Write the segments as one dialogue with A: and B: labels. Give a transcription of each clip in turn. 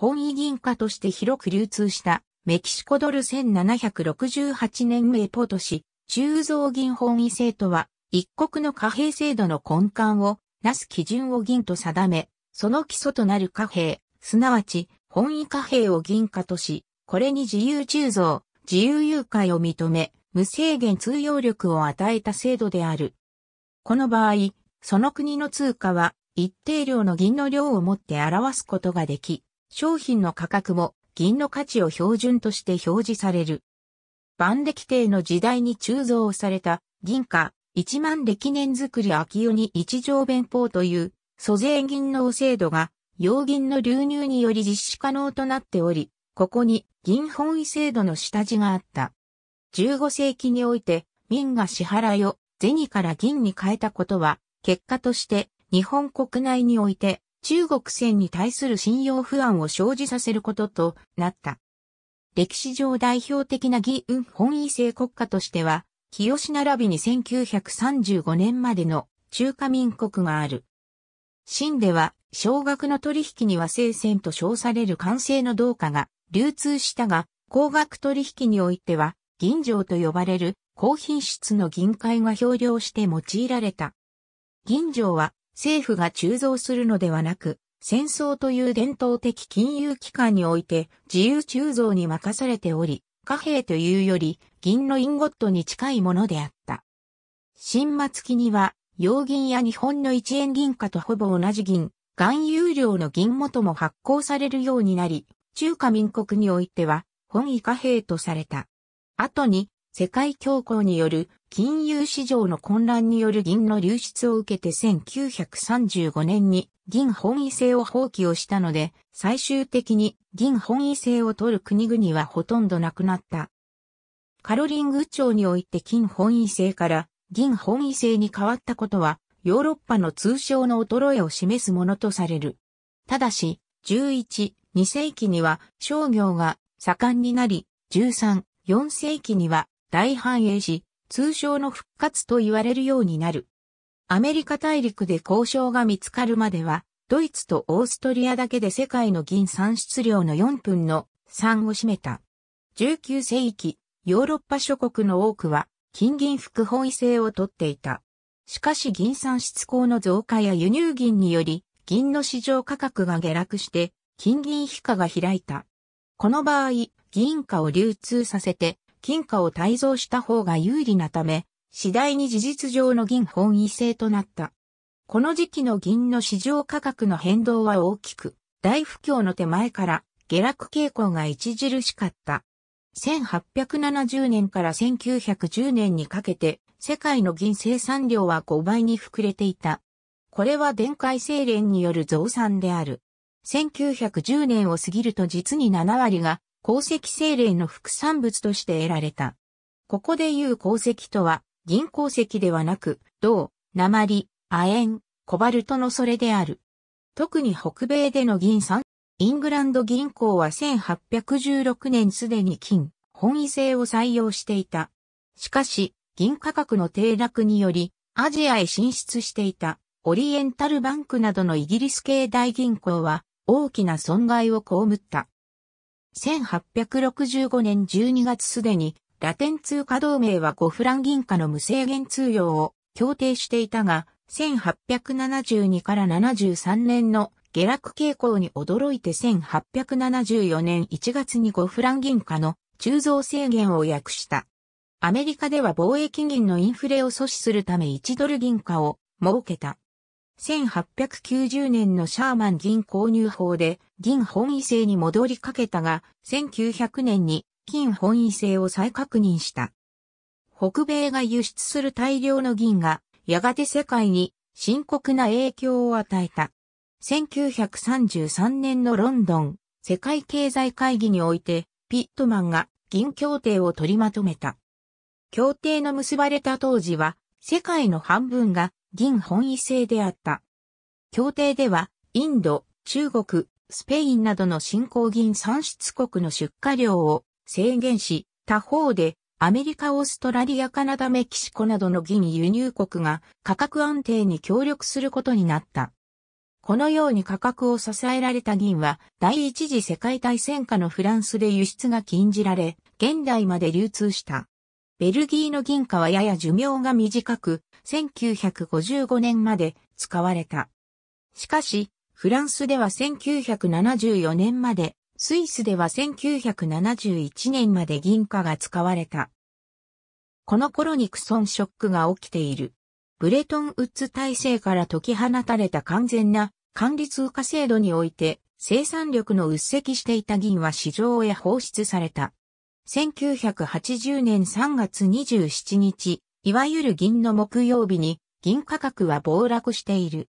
A: 本位銀貨として広く流通したメキシコドル1768年ェポト市、鋳造銀本位制とは、一国の貨幣制度の根幹を、なす基準を銀と定め、その基礎となる貨幣、すなわち、本位貨幣を銀貨とし、これに自由鋳造、自由誘拐を認め、無制限通用力を与えた制度である。この場合、その国の通貨は一定量の銀の量をもって表すことができ、商品の価格も銀の価値を標準として表示される。万歴帝の時代に鋳造された銀貨一万歴年作り秋世に一条弁法という租税銀の制度が洋銀の流入により実施可能となっており、ここに銀本位制度の下地があった。15世紀において民が支払いを銭から銀に変えたことは結果として日本国内において中国船に対する信用不安を生じさせることとなった。歴史上代表的な義運本位制国家としては、清並びに1935年までの中華民国がある。清では、小額の取引には聖戦と称される完成の同化が流通したが、高額取引においては、銀城と呼ばれる高品質の銀塊が表量して用いられた。銀城は政府が鋳造するのではなく、戦争という伝統的金融機関において自由鋳造に任されており、貨幣というより銀のインゴットに近いものであった。新末期には、洋銀や日本の一円銀貨とほぼ同じ銀、含有量の銀元も発行されるようになり、中華民国においては本位貨幣とされた。後に世界恐慌による金融市場の混乱による銀の流出を受けて1935年に銀本位制を放棄をしたので、最終的に銀本位制を取る国々はほとんどなくなった。カロリング庁において金本位制から銀本位制に変わったことは、ヨーロッパの通商の衰えを示すものとされる。ただし、11、2世紀には商業が盛んになり、13、4世紀には大繁栄し、通称の復活と言われるようになる。アメリカ大陸で交渉が見つかるまでは、ドイツとオーストリアだけで世界の銀産出量の4分の3を占めた。19世紀、ヨーロッパ諸国の多くは、金銀副本位制をとっていた。しかし銀産出口の増加や輸入銀により、銀の市場価格が下落して、金銀非価が開いた。この場合、銀貨を流通させて、金貨を滞蔵した方が有利なため、次第に事実上の銀本位制となった。この時期の銀の市場価格の変動は大きく、大不況の手前から下落傾向が著しかった。1870年から1910年にかけて世界の銀生産量は5倍に膨れていた。これは電解精錬による増産である。1910年を過ぎると実に7割が鉱石精霊の副産物として得られた。ここで言う鉱石とは、銀鉱石ではなく、銅、鉛、亜鉛、コバルトのそれである。特に北米での銀産、イングランド銀行は1816年すでに金、本位制を採用していた。しかし、銀価格の低落により、アジアへ進出していた、オリエンタルバンクなどのイギリス系大銀行は、大きな損害を被った。1865年12月すでに、ラテン通貨同盟は5フラン銀貨の無制限通用を協定していたが、1872から73年の下落傾向に驚いて1874年1月に5フラン銀貨の鋳造制限を訳した。アメリカでは貿易銀のインフレを阻止するため1ドル銀貨を設けた。1890年のシャーマン銀購入法で銀本位制に戻りかけたが、1900年に金本位制を再確認した。北米が輸出する大量の銀が、やがて世界に深刻な影響を与えた。1933年のロンドン世界経済会議において、ピットマンが銀協定を取りまとめた。協定の結ばれた当時は、世界の半分が銀本位制であった。協定では、インド、中国、スペインなどの新興銀産出国の出荷量を制限し、他方でアメリカ、オーストラリア、カナダ、メキシコなどの銀輸入国が価格安定に協力することになった。このように価格を支えられた銀は第一次世界大戦下のフランスで輸出が禁じられ、現代まで流通した。ベルギーの銀貨はやや寿命が短く、1955年まで使われた。しかし、フランスでは1974年まで、スイスでは1971年まで銀貨が使われた。この頃にクソンショックが起きている。ブレトンウッズ体制から解き放たれた完全な管理通貨制度において生産力の鬱積していた銀は市場へ放出された。1980年3月27日、いわゆる銀の木曜日に、銀価格は暴落している。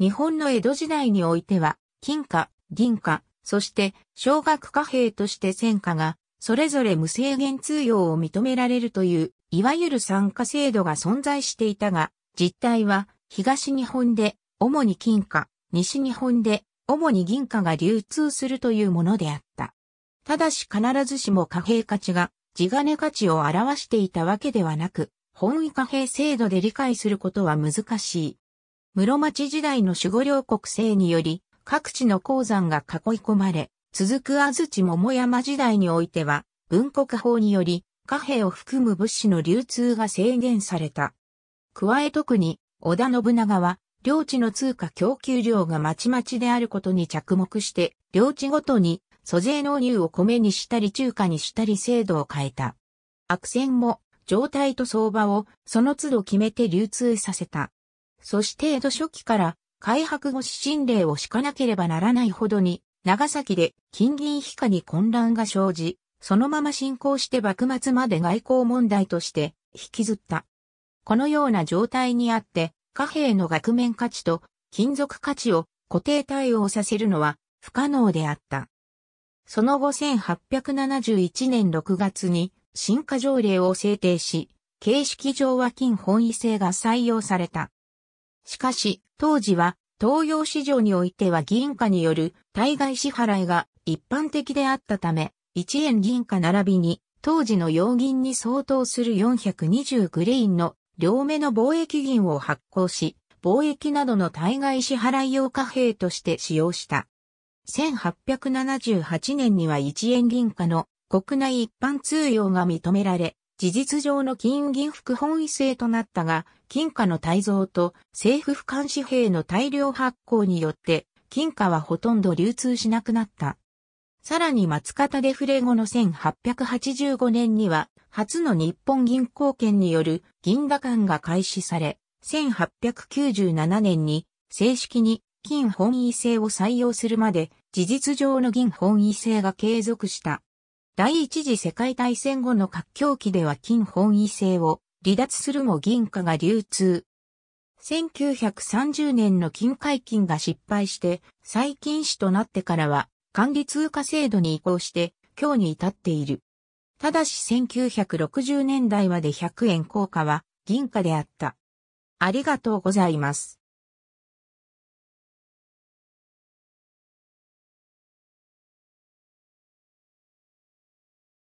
A: 日本の江戸時代においては、金貨、銀貨、そして少額貨幣として戦貨が、それぞれ無制限通用を認められるという、いわゆる参加制度が存在していたが、実態は、東日本で、主に金貨、西日本で、主に銀貨が流通するというものであった。ただし必ずしも貨幣価値が地金価値を表していたわけではなく、本位貨幣制度で理解することは難しい。室町時代の守護領国制により、各地の鉱山が囲い込まれ、続く安土桃山時代においては、文国法により、貨幣を含む物資の流通が制限された。加え特に、織田信長は、領地の通貨供給量がまちまちであることに着目して、領地ごとに租税納入を米にしたり中華にしたり制度を変えた。悪戦も状態と相場をその都度決めて流通させた。そして江戸初期から開白後指針令を敷かなければならないほどに長崎で金銀非化に混乱が生じ、そのまま進行して幕末まで外交問題として引きずった。このような状態にあって貨幣の額面価値と金属価値を固定対応させるのは不可能であった。その後1871年6月に新化条例を制定し、形式上は金本位制が採用された。しかし、当時は東洋市場においては銀貨による対外支払いが一般的であったため、1円銀貨並びに当時の洋銀に相当する420グレインの両目の貿易銀を発行し、貿易などの対外支払い用貨幣として使用した。1878年には1円銀貨の国内一般通用が認められ、事実上の金銀副本位制となったが、金貨の改造と政府不幹紙幣の大量発行によって、金貨はほとんど流通しなくなった。さらに松方デフレ後の1885年には、初の日本銀行券による銀河間が開始され、1897年に正式に金本位制を採用するまで、事実上の銀本位制が継続した。第一次世界大戦後の活況期では金本位制を離脱するも銀貨が流通。1930年の金解禁が失敗して再禁止となってからは管理通貨制度に移行して今日に至っている。ただし1960年代まで100円硬貨は銀貨であった。ありがとうございます。